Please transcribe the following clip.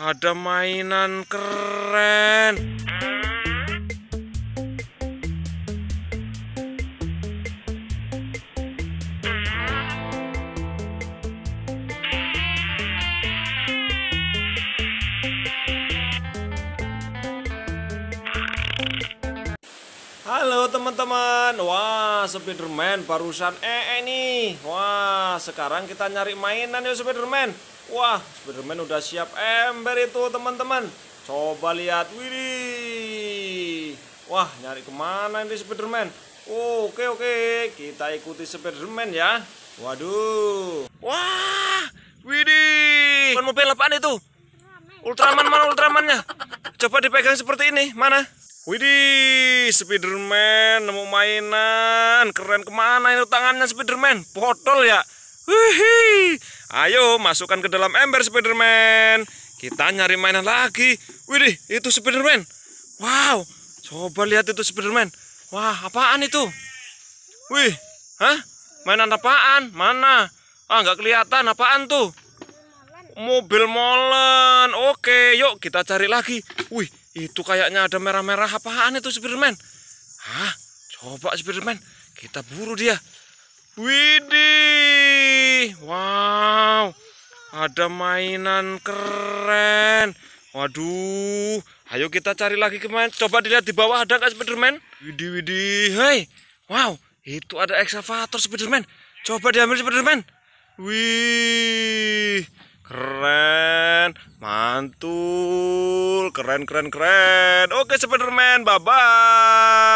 Ada mainan keren. Halo teman-teman, wah Spiderman barusan ee eh, eh, nih Wah sekarang kita nyari mainan ya Spiderman Wah Spiderman udah siap ember itu teman-teman Coba lihat, widih Wah nyari kemana ini Spiderman Oke oke, kita ikuti Spiderman ya Waduh Wah, widih Mobil apaan itu? Ultraman mana Ultramannya? Coba dipegang seperti ini, mana? Widih, Spiderman nemu mainan. Keren kemana ini tangannya Spiderman? Botol ya? Wih, ayo masukkan ke dalam ember Spiderman. Kita nyari mainan lagi. Widih, itu Spiderman. Wow, coba lihat itu Spiderman. Wah, apaan itu? Wih, hah? Mainan apaan? Mana? Ah, nggak kelihatan apaan tuh? Mobil molen. Oke, yuk kita cari lagi. Wih, itu kayaknya ada merah-merah apaan itu Spiderman? Hah? Coba Spiderman, kita buru dia. Widih! Wow! Ada mainan keren. Waduh, ayo kita cari lagi kemana? Coba dilihat di bawah ada nggak Spiderman? Widih, widih, hei, wow, itu ada eksavator Spiderman. Coba diambil Spiderman. Wih, cool, keren keren keren. Oke Spiderman, bye bye.